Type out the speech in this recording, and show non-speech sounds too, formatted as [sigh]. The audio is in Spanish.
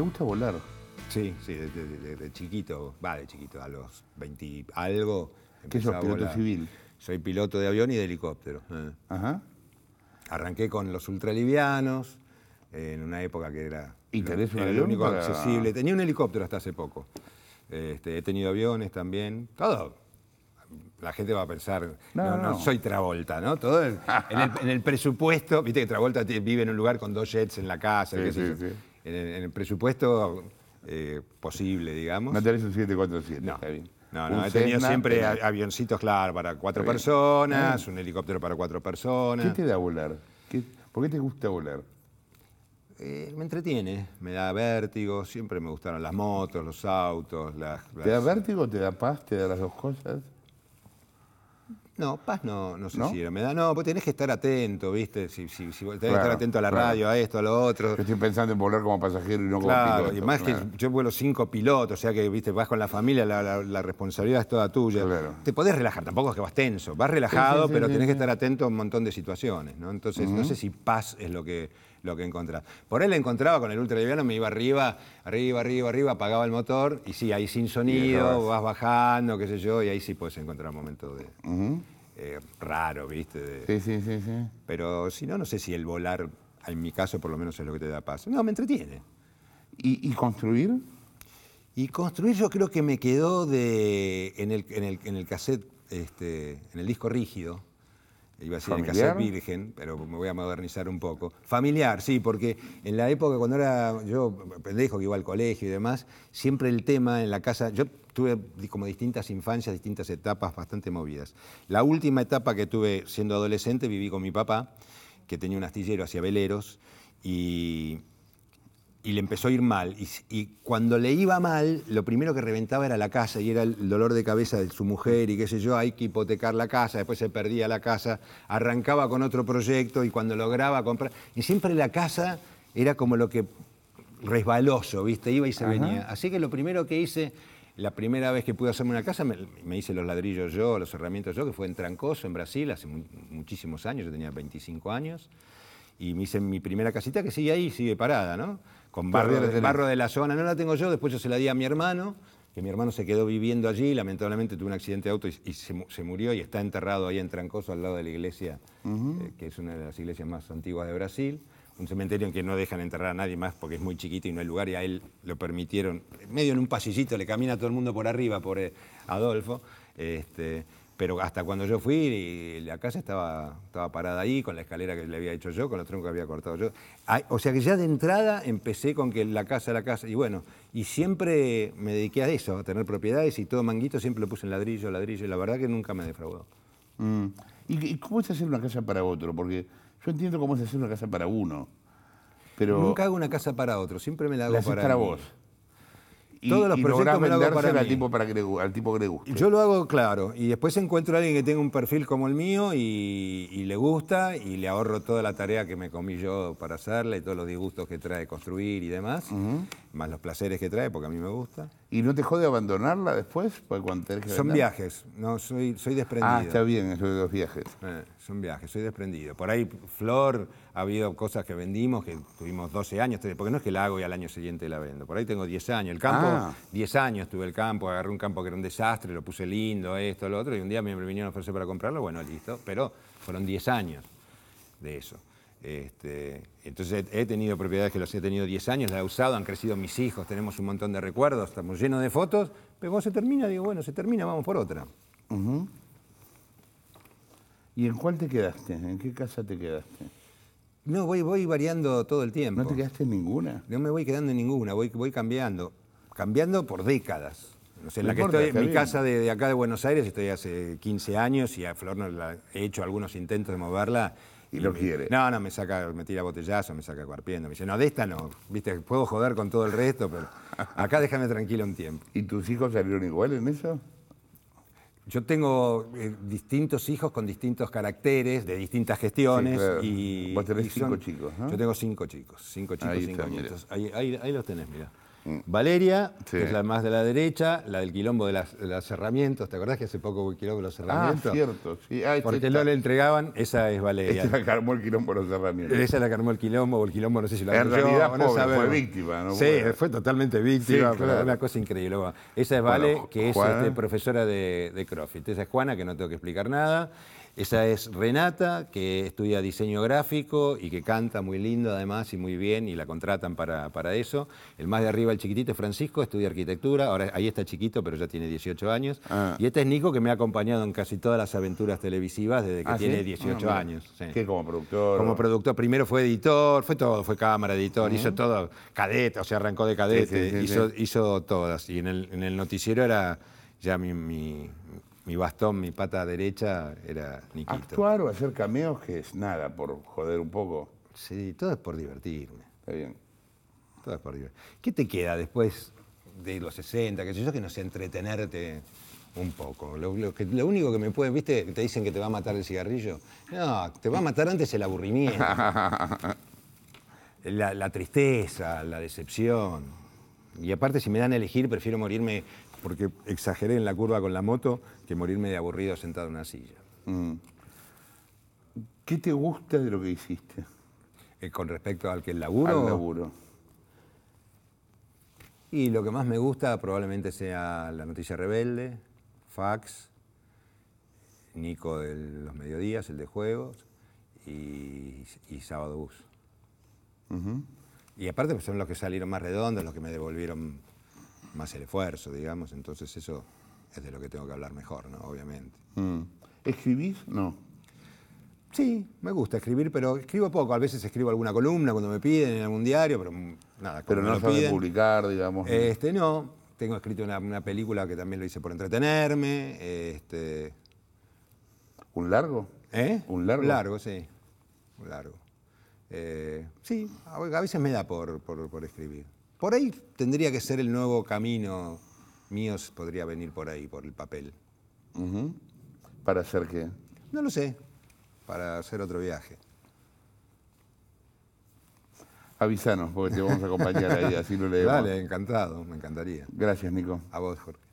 ¿Te gusta volar? Sí, sí, de, chiquito, va de chiquito, a los 20 algo. ¿Qué sos, piloto civil? Soy piloto de avión y de helicóptero. Eh. Ajá. Arranqué con los ultralivianos, eh, en una época que era, el único accesible. Tenía un helicóptero hasta hace poco. Este, he tenido aviones también, todo. La gente va a pensar, no, no, soy Travolta, ¿no? Todo en, el, presupuesto, viste que Travolta vive en un lugar con dos jets en la casa, sí, sí, en el, presupuesto eh, posible, digamos. No tenés un 747. No. Está No, no, he tenido siempre avioncitos, claro, para cuatro personas, ah. un helicóptero para cuatro personas. ¿Qué te da volar? ¿Por qué te gusta volar? Eh, me entretiene, me da vértigo, siempre me gustaron las motos, los autos, las... las... ¿Te da vértigo, te da paz, te da las dos cosas? No, paz no, no sé si me da. No, vos tenés que estar atento, ¿viste? Si, si, si tenés que estar atento a la radio, a esto, a lo otro. estoy pensando en volar como pasajero y no como piloto. Y más que yo vuelo cinco pilotos, o sea que, viste, vas con la familia, la, responsabilidad es toda tuya. Te podés relajar, tampoco es que vas tenso, vas relajado, pero tenés que estar atento a un montón de situaciones, ¿no? Entonces, no sé si paz es lo que lo que encontrás. Por él encontraba con el ultraliviano, me iba arriba, arriba, arriba, arriba, apagaba el motor y sí, ahí sin sonido, vas bajando, qué sé yo, y ahí sí puedes encontrar momentos de. Eh, raro, ¿viste? sí, sí, sí, sí. Pero si no, no sé si el volar, en mi caso por lo menos es lo que te da paz. No, me entretiene. ¿Y, construir? Y construir yo creo que me quedó de, en, el, en el cassette, este, en el disco rígido, iba a ser en casa virgen, pero me voy a modernizar un poco. Familiar, sí, porque en la época cuando era yo pendejo que iba al colegio y demás, siempre el tema en la casa, yo tuve como distintas infancias, distintas etapas bastante movidas. La última etapa que tuve siendo adolescente viví con mi papá, que tenía un astillero hacia veleros, y y le empezó a ir mal. Y, cuando le iba mal, lo primero que reventaba era la casa y era el dolor de cabeza de su mujer y qué sé yo, hay que hipotecar la casa, después se perdía la casa, arrancaba con otro proyecto y cuando lograba comprar... Y siempre la casa era como lo que resbaloso, ¿viste? Iba y se venía. Así que lo primero que hice, la primera vez que pude hacerme una casa, me, hice los ladrillos yo, los herramientas yo, que fue en Trancoso, en Brasil, hace muchísimos años, yo tenía 25 años y me hice mi primera casita que sigue ahí, sigue parada, ¿no? Con barro, de, barro de la zona, no la tengo yo, después yo se la di a mi hermano, que mi hermano se quedó viviendo allí, lamentablemente tuvo un accidente de auto y, se, murió y está enterrado ahí en Trancoso al lado de la iglesia, eh, que es una de las iglesias más antiguas de Brasil, un cementerio en que no dejan enterrar a nadie más porque es muy chiquito y no hay lugar y a él lo permitieron, medio en un pasillito, le camina todo el mundo por arriba, por Adolfo. Este, pero hasta cuando yo fui, y la casa estaba, estaba parada ahí, con la escalera que le había hecho yo, con los troncos que había cortado yo. O sea que ya de entrada empecé con que la casa, la casa, y bueno, y siempre me dediqué a eso, a tener propiedades y todo manguito siempre lo puse en ladrillo, ladrillo, y la verdad que nunca me defraudó. Mm. ¿Y cómo es hacer una casa para otro? Porque yo entiendo cómo es hacer una casa para uno. Pero Nunca hago una casa para otro, siempre me la hago para, para vos y, Todos los y me al tipo, para que al tipo que le guste. Yo lo hago claro. Y después encuentro a alguien que tenga un perfil como el mío y, le gusta y le ahorro toda la tarea que me comí yo para hacerla y todos los disgustos que trae construir y demás, más los placeres que trae porque a mí me gusta. ¿Y no te jode abandonarla después? Son viajes. No, soy, soy desprendido. Ah, está bien, eso de los viajes. Eh un viaje, soy desprendido. Por ahí, flor, ha habido cosas que vendimos que tuvimos 12 años, porque no es que la hago y al año siguiente la vendo. Por ahí tengo 10 años. El campo, 10 ah. años tuve el campo, agarré un campo que era un desastre, lo puse lindo, esto, lo otro, y un día me vinieron a ofrecer para comprarlo, bueno, listo. Pero fueron 10 años de eso. Este, entonces he tenido propiedades que las he tenido 10 años, las he usado, han crecido mis hijos, tenemos un montón de recuerdos, estamos llenos de fotos, pero vos se termina, digo, bueno, se termina, vamos por otra. ¿Y en cuál te quedaste? ¿En qué casa te quedaste? No, voy, variando todo el tiempo. ¿No te quedaste en ninguna? No me voy quedando en ninguna, voy, voy cambiando. Cambiando por décadas. mi casa de, acá de Buenos Aires estoy hace 15 años y a Flor no he hecho algunos intentos de moverla. Y, lo quiere. No, no, me saca, me tira botellazo, me saca cuarpiendo. Me dice, no, de esta no. Viste, puedo joder con todo el resto, pero acá déjame tranquilo un tiempo. ¿Y tus hijos salieron igual en eso? Yo tengo eh, distintos hijos con distintos caracteres, de distintas gestiones. y, Vos tenés cinco chicos, ¿no? Yo tengo cinco chicos, cinco chicos, ahí cinco nietos. Ahí, ahí, ahí los tenés, mira. Mm. Valeria, que es la más de la derecha, la del quilombo de las, de herramientas. ¿Te acordás que hace poco hubo el quilombo de los ah, herramientas? Ah, cierto. Este Porque no le entregaban, esa es Valeria. Esa es la que armó el quilombo de los herramientas. Esa es la que armó el quilombo, o el quilombo, no sé si la En realidad, no fue víctima. ¿no? Sí, fue totalmente víctima, una cosa increíble. esa es Vale, que es este, profesora de, de Esa es Juana, que no tengo que explicar nada. Esa es Renata, que estudia diseño gráfico y que canta muy lindo además y muy bien y la contratan para, eso. El más de arriba, el chiquitito, es Francisco, estudia arquitectura. Ahora ahí está chiquito, pero ya tiene 18 años. Ah. Y este es Nico, que me ha acompañado en casi todas las aventuras televisivas desde que ¿Ah, tiene 18 ah, años. como productor? Como productor. Primero fue editor, fue todo, fue cámara, editor, hizo todo. Cadete, o sea, arrancó de cadete, hizo, hizo todas. Y en el, noticiero era ya mi, mi bastón, mi pata derecha era Nikito. Actuar o hacer cameos que es nada, por joder un poco. Sí, todo es por divertirme. Está bien. Todo es por divertirme. ¿Qué te queda después de los 60, Que sé yo, que no sé, entretenerte un poco? Lo, único que me puede... viste, te dicen que te va a matar el cigarrillo. No, te va a matar antes el aburrimiento. [laughs] la tristeza, la decepción. Y aparte, si me dan a elegir, prefiero morirme, porque exageré en la curva con la moto, que morirme de aburrido sentado en una silla. Mm. ¿Qué te gusta de lo que hiciste? Eh, con respecto al que el laburo. Al laburo. Y lo que más me gusta probablemente sea La Noticia Rebelde, Fax, Nico de los Mediodías, el de Juegos, y, Sábado Bus. Y aparte pues, son los que salieron más redondos, los que me devolvieron más el esfuerzo, digamos. Entonces eso es de lo que tengo que hablar mejor, ¿no? Obviamente. Mm. escribir No. Sí, me gusta escribir, pero escribo poco. A veces escribo alguna columna cuando me piden en algún diario, pero nada. Pero no sabes publicar, digamos. Este, no. Tengo escrito una, película que también lo hice por entretenerme. Este... ¿Un largo? ¿Eh? ¿Un largo? Un largo, sí. Un largo. Eh, sí, a veces me da por, escribir. Por ahí tendría que ser el nuevo camino mío, podría venir por ahí, por el papel. ¿Para hacer qué? No lo sé, para hacer otro viaje. Avisanos, porque te vamos a acompañar ahí, así lo leemos. [laughs] Vale, encantado, me encantaría. Gracias, Nico. A vos, Jorge.